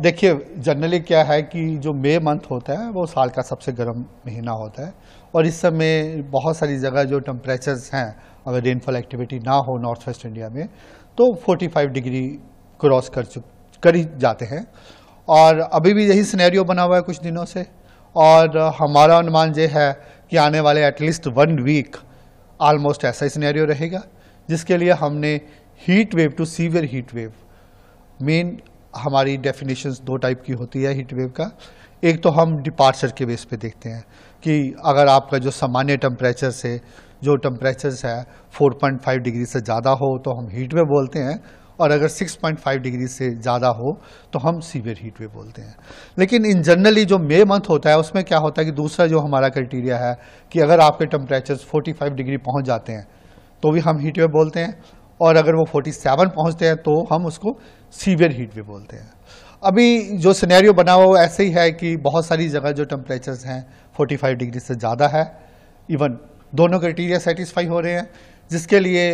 देखिए जनरली क्या है कि जो मई मंथ होता है वो साल का सबसे गर्म महीना होता है और इस समय बहुत सारी जगह जो टेम्परेचर हैं अगर रेनफॉल एक्टिविटी ना हो नॉर्थ वेस्ट इंडिया में तो 45 डिग्री क्रॉस कर चुक कर ही जाते हैं और अभी भी यही सिनेरियो बना हुआ है कुछ दिनों से और हमारा अनुमान ये है कि आने वाले एटलीस्ट वन वीक आलमोस्ट ऐसा ही सिनेरियो रहेगा जिसके लिए हमने heat wave to severe heat wave मेन हमारी डेफिनेशंस दो टाइप की होती है हीट वेव का एक तो हम डिपार्चर के बेस पे देखते हैं कि अगर आपका जो सामान्य टम्परेचर से जो टम्परेचर है 4.5 डिग्री से ज़्यादा हो तो हम हीट वेव बोलते हैं और अगर 6.5 डिग्री से ज़्यादा हो तो हम सीवियर हीट वेव बोलते हैं लेकिन इन जनरली जो मे मंथ होता है उसमें क्या होता है कि दूसरा जो हमारा क्राइटीरिया है कि अगर आपके टम्परेचर फोर्टी डिग्री पहुँच जाते हैं तो भी हम हीट वेव बोलते हैं और अगर वो 47 पहुंचते हैं तो हम उसको सीवियर हीट भी बोलते हैं अभी जो सिनेरियो बना हुआ वो ऐसे ही है कि बहुत सारी जगह जो टेम्परेचर्स हैं 45 डिग्री से ज़्यादा है इवन दोनों क्राइटीरिया सेटिस्फाई हो रहे हैं जिसके लिए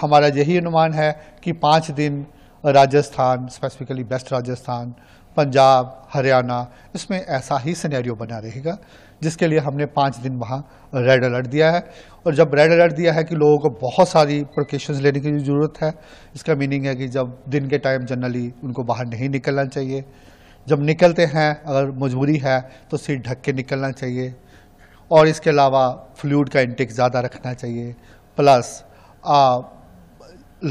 हमारा यही अनुमान है कि पाँच दिन राजस्थान स्पेसिफिकली वेस्ट राजस्थान पंजाब हरियाणा इसमें ऐसा ही सिनेरियो बना रहेगा जिसके लिए हमने पाँच दिन वहाँ रेड अलर्ट दिया है और जब रेड अलर्ट दिया है कि लोगों को बहुत सारी प्रोकेशंस लेने की ज़रूरत है इसका मीनिंग है कि जब दिन के टाइम जनरली उनको बाहर नहीं निकलना चाहिए जब निकलते हैं अगर मजबूरी है तो सीट ढक के निकलना चाहिए और इसके अलावा फ्लूड का इंटेक ज़्यादा रखना चाहिए प्लस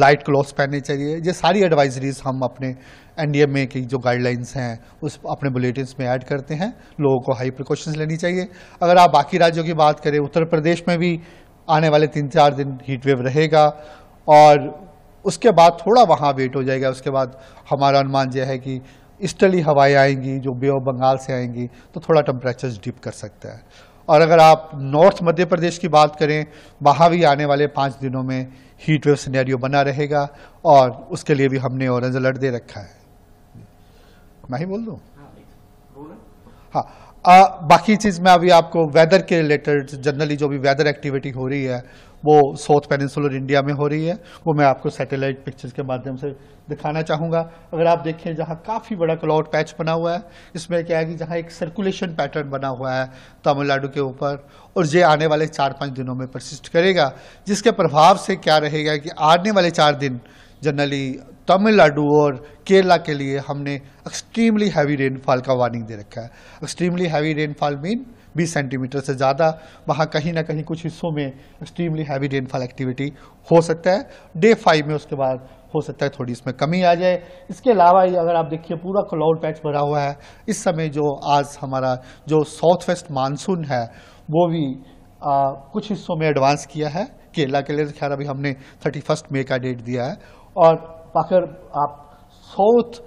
लाइट क्लॉथ पहनने चाहिए ये सारी एडवाइजरीज हम अपने ए की जो गाइडलाइंस हैं उस अपने बुलेटिन में ऐड करते हैं लोगों को हाई प्रिकॉशंस लेनी चाहिए अगर आप बाकी राज्यों की बात करें उत्तर प्रदेश में भी आने वाले तीन चार दिन हीट वेव रहेगा और उसके बाद थोड़ा वहाँ वेट हो जाएगा उसके बाद हमारा अनुमान यह है कि ईस्टर्ली हवाएँ आएंगी जो बे ऑफ बंगाल से आएंगी तो थोड़ा टेम्परेचर डिप कर सकता है और अगर आप नॉर्थ मध्य प्रदेश की बात करें वहाँ भी आने वाले पाँच दिनों में हीट वेव सिनेरियो बना रहेगा और उसके लिए भी हमने ऑरेंज अलर्ट दे रखा है मैं ही बोल दूँ हाँ, हाँ आ, बाकी चीज़ मैं अभी आपको वेदर के रिलेटेड जनरली जो भी वेदर एक्टिविटी हो रही है वो साउथ पेनिनसुलर इंडिया में हो रही है वो मैं आपको सैटेलाइट पिक्चर्स के माध्यम से दिखाना चाहूँगा अगर आप देखें जहाँ काफ़ी बड़ा क्लाउड पैच बना हुआ है इसमें क्या है कि जहाँ एक सर्कुलेशन पैटर्न बना हुआ है तमिलनाडु के ऊपर और ये आने वाले चार पाँच दिनों में प्रसिस्ट करेगा जिसके प्रभाव से क्या रहेगा कि आने वाले चार दिन जनरली तमिलनाडु और केरला के लिए हमने एक्सट्रीमली हैवी रेनफॉल का वार्निंग दे रखा है extremely heavy rainfall mean 20 centimetre से ज़्यादा वहाँ कहीं ना कहीं कुछ हिस्सों में एक्सट्रीमली हैवी रेनफॉल एक्टिविटी हो सकता है डे फाइव में उसके बाद हो सकता है थोड़ी इसमें कमी आ जाए इसके अलावा अगर आप देखिए पूरा क्लाउड पैच भरा हुआ है इस समय जो आज हमारा जो साउथ वेस्ट मानसून है वो भी आ, कुछ हिस्सों में एडवांस किया है केरला के लिए तो ख्याल अभी हमने थर्टी फर्स्ट मे का डेट दिया है और आखिर आप साउथ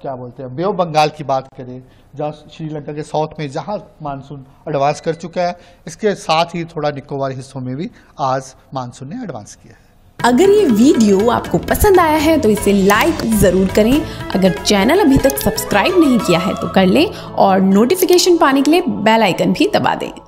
क्या बोलते हैं बेव बंगाल की बात करें जहाँ श्रीलंका के साउथ में जहाँ मानसून एडवांस कर चुका है इसके साथ ही थोड़ा निकोबार हिस्सों में भी आज मानसून ने एडवांस किया है अगर ये वीडियो आपको पसंद आया है तो इसे लाइक ज़रूर करें अगर चैनल अभी तक सब्सक्राइब नहीं किया है तो कर लें और नोटिफिकेशन पाने के लिए बेल आइकन भी दबा दें